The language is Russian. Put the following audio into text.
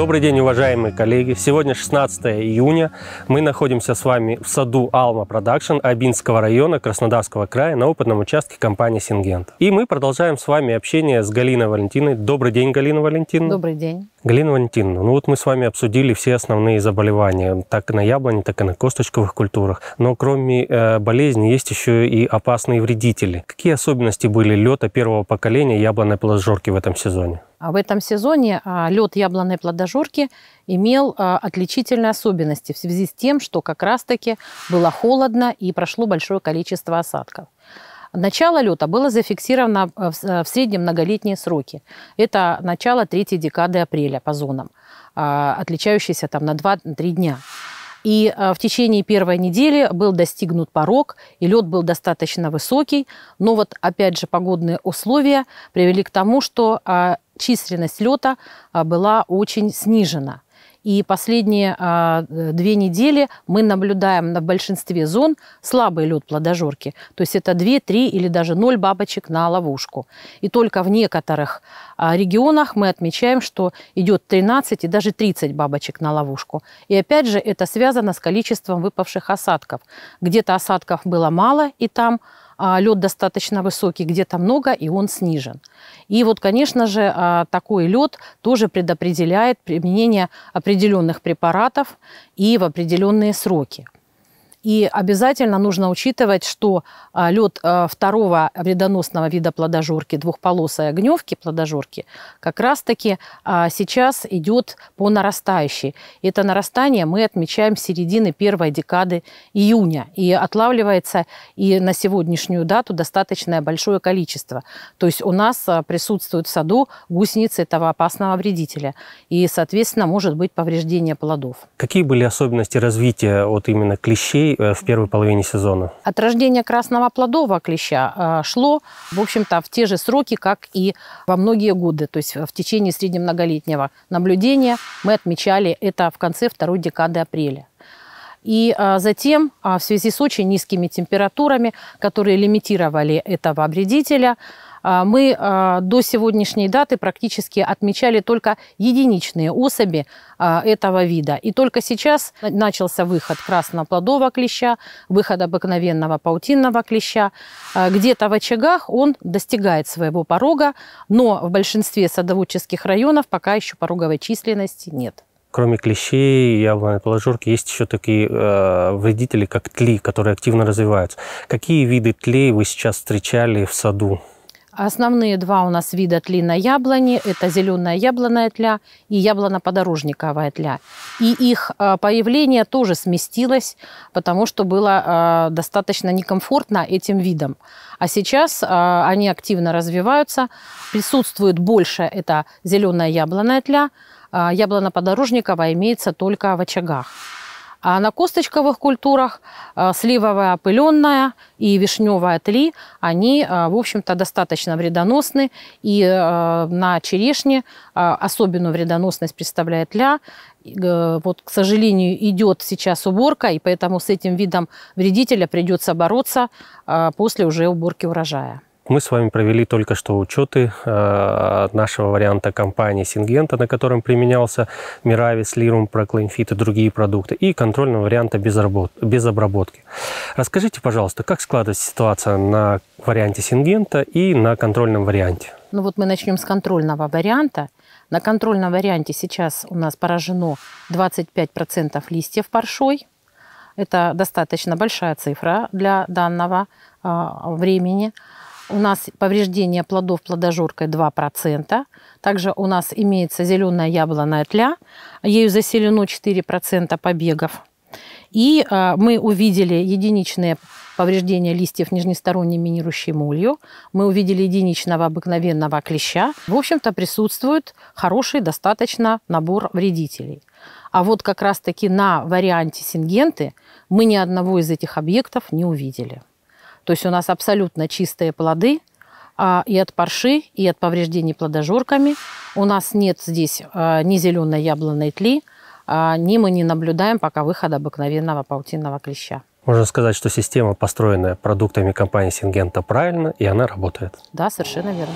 Добрый день, уважаемые коллеги! Сегодня 16 июня. Мы находимся с вами в саду Alma Production Абинского района Краснодарского края на опытном участке компании Сингент. И мы продолжаем с вами общение с Галиной Валентиной. Добрый день, Галина Валентиновна. Добрый день. Галина Валентиновна, ну вот мы с вами обсудили все основные заболевания, так на яблоне, так и на косточковых культурах. Но кроме э, болезней есть еще и опасные вредители. Какие особенности были лета первого поколения яблонной плодожорки в этом сезоне? А в этом сезоне а, лед яблонной плодожорки имел а, отличительные особенности в связи с тем, что как раз-таки было холодно и прошло большое количество осадков. Начало лета было зафиксировано в среднем многолетние сроки. Это начало третьей декады апреля по зонам, отличающиеся там на 2-3 дня. И в течение первой недели был достигнут порог, и лед был достаточно высокий. Но вот опять же погодные условия привели к тому, что численность лета а, была очень снижена. И последние а, две недели мы наблюдаем на большинстве зон слабый лед плодожорки. То есть это 2, 3 или даже 0 бабочек на ловушку. И только в некоторых а, регионах мы отмечаем, что идет 13 и даже 30 бабочек на ловушку. И опять же это связано с количеством выпавших осадков. Где-то осадков было мало и там а, лед достаточно высокий, где-то много, и он снижен. И вот, конечно же, а, такой лед тоже предопределяет применение определенных препаратов и в определенные сроки. И обязательно нужно учитывать, что а, лед а, второго вредоносного вида плодожорки, двухполосой огневки плодожорки, как раз-таки а, сейчас идет по нарастающей. Это нарастание мы отмечаем с середины первой декады июня. И отлавливается и на сегодняшнюю дату достаточное большое количество. То есть у нас присутствует в саду гусеницы этого опасного вредителя. И, соответственно, может быть повреждение плодов. Какие были особенности развития вот именно клещей клещей э, в первой половине сезона. От рождения красного плодового клеща э, шло, в общем-то, в те же сроки, как и во многие годы, то есть э, в течение среднемноголетнего наблюдения мы отмечали это в конце второй декады апреля. И затем в связи с очень низкими температурами, которые лимитировали этого вредителя, а, мы а, до сегодняшней даты практически отмечали только единичные особи а, этого вида. И только сейчас начался выход красноплодового клеща, выход обыкновенного паутинного клеща. Где-то в очагах он достигает своего порога, но в большинстве садоводческих районов пока еще пороговой численности нет. Кроме клещей и яблонной положорки, есть еще такие э, вредители, как тли, которые активно развиваются. Какие виды тлей вы сейчас встречали в саду? Основные два у нас вида тли на яблони – это зеленая яблонная тля и яблоно-подорожниковая тля. И их а, появление тоже сместилось, потому что было а, достаточно некомфортно этим видам. А сейчас а, они активно развиваются. Присутствует больше – это зеленая яблонная тля, яблоно-подорожниковая имеется только в очагах. А на косточковых культурах а, сливовая опыленная и вишневая тли, они, а, в общем-то, достаточно вредоносны. И а, на черешне особенную вредоносность представляет ля. Вот, к сожалению, идет сейчас уборка, и поэтому с этим видом вредителя придется бороться после уже уборки урожая. Мы с вами провели только что учеты э, нашего варианта компании Сингента, на котором применялся Миравис, Лирум, Проклинфит и другие продукты, и контрольного варианта без, работ... без обработки. Расскажите, пожалуйста, как складывается ситуация на варианте Сингента и на контрольном варианте? Ну вот мы начнем с контрольного варианта. На контрольном варианте сейчас у нас поражено 25% листьев паршой. Это достаточно большая цифра для данного э, времени у нас повреждение плодов плодожоркой 2%. Также у нас имеется зеленая яблоная тля, ею заселено 4% побегов. И а, мы увидели единичные повреждения листьев нижнесторонней минирующей молью. Мы увидели единичного обыкновенного клеща. В общем-то, присутствует хороший достаточно набор вредителей. А вот как раз-таки на варианте сингенты мы ни одного из этих объектов не увидели. То есть у нас абсолютно чистые плоды а, и от парши, и от повреждений плодожорками. У нас нет здесь а, ни зеленой яблонной тли, а, ни мы не наблюдаем пока выхода обыкновенного паутинного клеща. Можно сказать, что система, построенная продуктами компании Сингента, правильно, и она работает. Да, совершенно верно.